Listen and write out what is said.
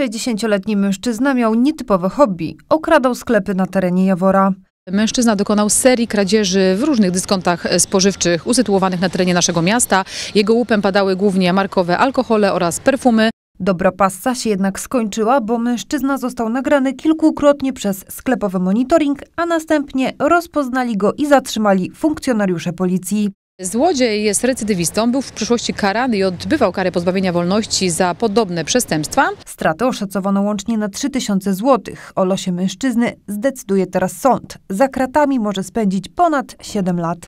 60-letni mężczyzna miał nietypowe hobby. Okradał sklepy na terenie Jawora. Mężczyzna dokonał serii kradzieży w różnych dyskontach e, spożywczych usytuowanych na terenie naszego miasta. Jego łupem padały głównie markowe alkohole oraz perfumy. Dobra passa się jednak skończyła, bo mężczyzna został nagrany kilkukrotnie przez sklepowy monitoring, a następnie rozpoznali go i zatrzymali funkcjonariusze policji. Złodziej jest recydywistą, był w przeszłości karany i odbywał karę pozbawienia wolności za podobne przestępstwa. Stratę oszacowano łącznie na 3000 zł. O losie mężczyzny zdecyduje teraz sąd. Za kratami może spędzić ponad 7 lat.